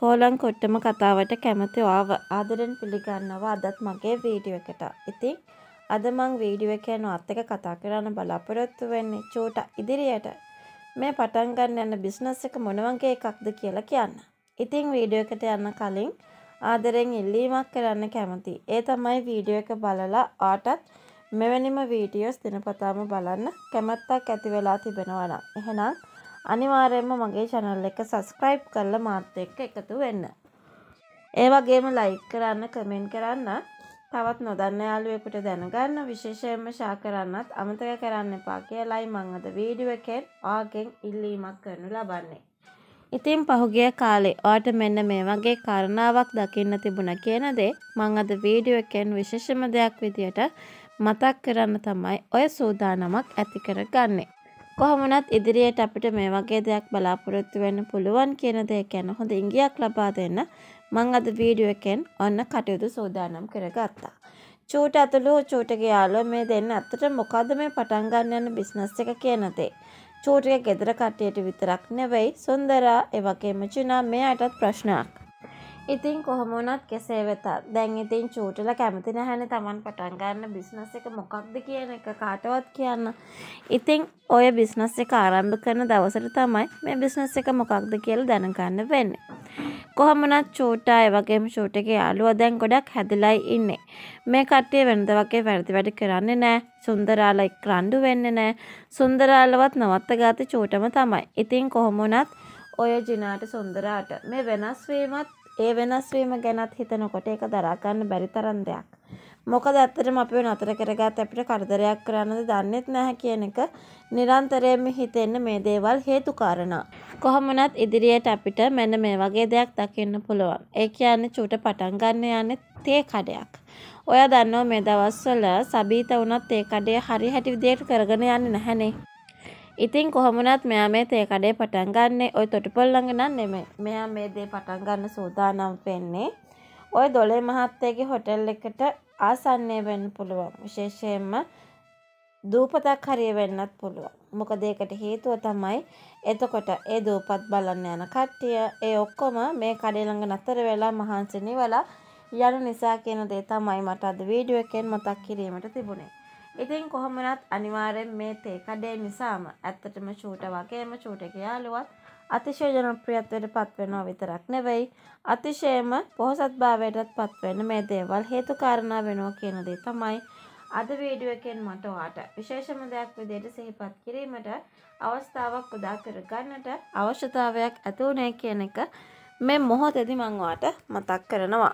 කෝලං කොට්ටම කතාවට කැමති ඔයාව ආදරෙන් පිළිගන්නවා අදත් මගේ වීඩියෝ එකට. ඉතින් අද මං වීඩියෝ එකේ නොත් එක කතා කරන්න බලාපොරොත්තු වෙන්නේ චෝටා ඉදිරියට මේ පටන් ගන්න යන බිස්නස් එක මොන වගේ එකක්ද කියලා කියන්න. ඉතින් වීඩියෝ එකට යන්න කලින් ආදරෙන් ඉල්ලීමක් කරන්න කැමති. ඒ තමයි වීඩියෝ එක බලලා ආටත් මෙවැනිම වීඩියෝස් දිනපතාම බලන්න කැමැත්තක් ඇති වෙලා තිබෙනවා නම්. එහෙනම් අනිවාර්යයෙන්ම මගේ channel එක subscribe කරලා මාත් එක්ක එකතු වෙන්න. ඒ වගේම like කරන්න, comment කරන්න, තවත් නොදන්න යාළුවෙකුට දැනගන්න විශේෂයෙන්ම ෂෙයා කරන්නත් අමතක කරන්න එපා කියලායි මම අද වීඩියෝ එකෙන් ඔයාගෙන් ඉල්ලීමක් කරනු ලබන්නේ. ඉතින් පහුගිය කාලේ ඔයාට මෙන්න මේ වගේ කාරණාවක් දකින්න තිබුණා කියන දේ මම අද වීඩියෝ එකෙන් විශේෂම දෙයක් විදියට මතක් කරන්න තමයි ඔය සූදානමක් ඇති කරගන්නේ. කොහොමනත් ඉදිරියට අපිට මේ වගේ දෙයක් බලාපොරොත්තු වෙන්න පුළුවන් කියන දේ ගැන හොඳ ඉඟියක් ලබා දෙන්න මං අද වීඩියෝ එකෙන් ඔන්න කටයුතු සූදානම් කරගත්තා. චූට ඇතුළු චූටගේ යාළුවා මේ දෙන්න අතට මොකද්ද මේ පටන් ගන්න යන බිස්නස් එක කියන දේ. චූටගේ ගෙදර කට්ටියට විතරක් නෙවෙයි සුන්දරා ඒ වගේම චුනා මෙයාටත් ප්‍රශ්නයක්. ඉතින් කොහොමනත් කෙසේ වෙතත් දැන් ඉතින් චූටල කැමති නැහැන තමන් පටන්ගන්න බිස්නස් එක මොකක්ද කියන එක කාටවත් කියන්න. ඉතිං ඔය බිස්නස් එක ආරම්භ කරන දවසට තමයි මේ බිස්නස් එක මොකක්ද කියල දැනගන්න වෙන්න. කොහොමනත් චූටාය වගේම චූටක යාලුව දැන් ගොඩක් හැදිලයි ඉන්නේ. මේ කට්ටිය වෙනද වගේ වැරදි වැඩි කරන්නේ නෑ සුන්දරාලයි ක්‍රණ්ඩු වෙන්න නෑ සුන්දරාලවත් නවත්ත ගාත චූටම තමයි. ඉතින් කොහොමනත් ඔය ජිනාට සුන්දරාට මේ වෙනස්වීමත් ඒ වෙනස් වීම ගැනත් හිතනකොට ඒක දරා ගන්න බැරි තරම් දෙයක්. මොකද ඇත්තටම අපිව නතර කරගත් අපිට කරදරයක් කරන්නද දන්නේත් නැහැ කියන එක නිරන්තරයෙන්ම හිතෙන්න මේ දේවල් හේතු කාරණා. කොහොම වුණත් ඉදිරියට අපිට මෙන්න මේ වගේ දෙයක් දකින්න පුළුවන්. ඒ කියන්නේ චූට පටන් ගන්න යන්නේ තේ කඩයක්. ඔයා දන්නවා මේ දවස්වල සබීත වුණත් ඒ කඩේ හරි හැටි විදියට කරගෙන යන්නේ නැහනේ. ඉතින් කොහොමනත් මෙයා මේ තේ කඩේ පටන් ගන්නෙ ওই තොටුපොළ ළඟ නම් නෙමෙයි. මෙයා මේ දේ පටන් ගන්න සූදානම් වෙන්නේ ওই දොලේ මහත්තයාගේ හොටෙල් එකට ආසන්නය වෙන්න පුළුවන්. විශේෂයෙන්ම දූපතක් හරිය වෙන්නත් පුළුවන්. මොකද ඒකට හේතුව තමයි එතකොට ඒ දූපත් බලන්න යන කට්ටිය ඒ ඔක්කොම මේ කඩේ ළඟ නතර වෙලා මහන්සි නිවලා යන නිසා කියන දේ තමයි මට අද වීඩියෝ එකෙන් මතක් කිරීමට තිබුණේ. ඉතින් කොහොමනත් අනිවාරෙන් මේ තේ කඩේ නිසාම ඇත්තටම චූට වගේම චූටක යාලුවත් අතිශය ජනප්‍රියත්වයට පත්වෙනවා විතරක් නෙවෙයි අතිශයම පොහොසත් භාවයටත් පත්වෙන මේ දේවල් හේතු කාරණා වෙනවා කියනදේ තමයි අද වීඩියෝ එකෙන් මට ඔයාට විශේෂම දෙයක් විදිහට සිහිපත් කිරීමට අවස්ථාවක් උදා කරගන්නට අවශ්‍යතාවයක් ඇති උනේ කියන එක මේ මොහොතේදී මම ඔයාට මතක් කරනවා